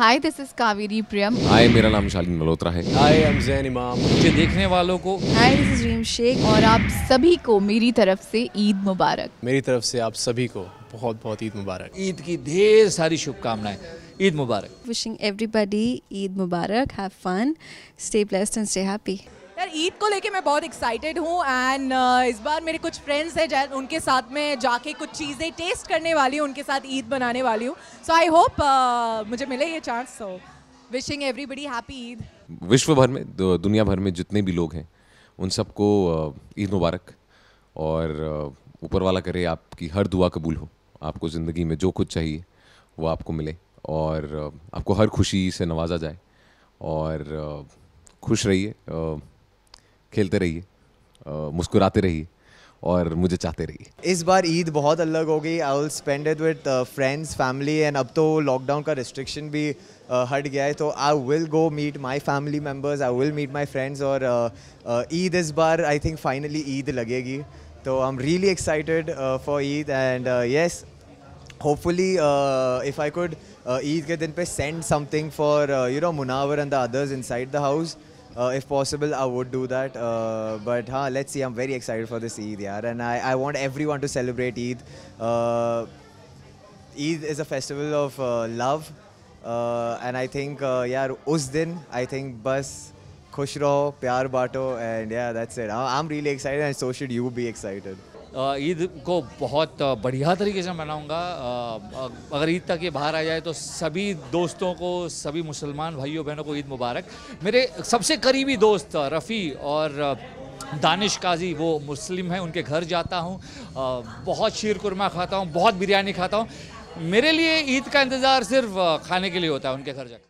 Hi this is Kaveri Priyam hi मेरा नाम शालीन मल्होत्रा है हाय आई एम जैन इमाम मुझे देखने वालों को hi this is Reem Shaikh और आप सभी को मेरी तरफ से ईद मुबारक मेरी तरफ से आप सभी को बहुत बहुत ईद मुबारक ईद की ढेर सारी शुभकामनाएं Eid Mubarak wishing everybody Eid Mubarak have fun stay blessed and stay happy Eid को लेके मैं बहुत एक्साइटेड हूँ एंड uh, इस बार मेरे कुछ फ्रेंड्स हैं जैसे उनके साथ में जाके कुछ चीज़ें टेस्ट करने वाली हूँ उनके साथ ईद बनाने वाली हूँ सो आई होप मुझे मिले ये chance so wishing everybody happy Eid विश्व भर में दुनिया भर में जितने भी लोग हैं उन सबको uh, ईद मुबारक और uh, ऊपर वाला करे आपकी हर दुआ कबूल हो आपको ज़िंदगी में जो कुछ चाहिए वो आपको मिले और आपको हर खुशी से नवाजा जाए और खुश रहिए खेलते रहिए मुस्कुराते रहिए और मुझे चाहते रहिए इस बार ईद बहुत अलग हो गई I will spend it with friends family and अब तो लॉकडाउन का रिस्ट्रिक्शन भी uh, हट गया है तो I will go meet my family members I will meet my friends और ईद uh, uh, इस बार आई थिंक फाइनली ईद लगेगी तो I am really excited for Eid and yes hopefully if I could Eid के दिन पे send something for you know Munawar and the others inside the house Uh, if possible, I would do that. Uh, but huh, let's see. I'm very excited for this Eid, yeah. And I, I want everyone to celebrate Eid. Uh, Eid is a festival of uh, love. Uh, and I think, yeah, uh, us din, I think, bus. खुश रहो प्यार बांटो and या that's it I am really excited and so should you be excited Eid को बहुत बढ़िया तरीके से मनाऊंगा अगर ईद तक ये बाहर आ जाए तो सभी दोस्तों को सभी मुसलमान भाइयों बहनों को ईद मुबारक मेरे सबसे करीबी दोस्त रफ़ी और दानिश काजी वो मुस्लिम हैं उनके घर जाता हूँ बहुत शीर कुरमा खाता हूँ बहुत बिरयानी खाता हूँ मेरे लिए ईद का इंतज़ार सिर्फ खाने के लिए होता है उनके घर जाकर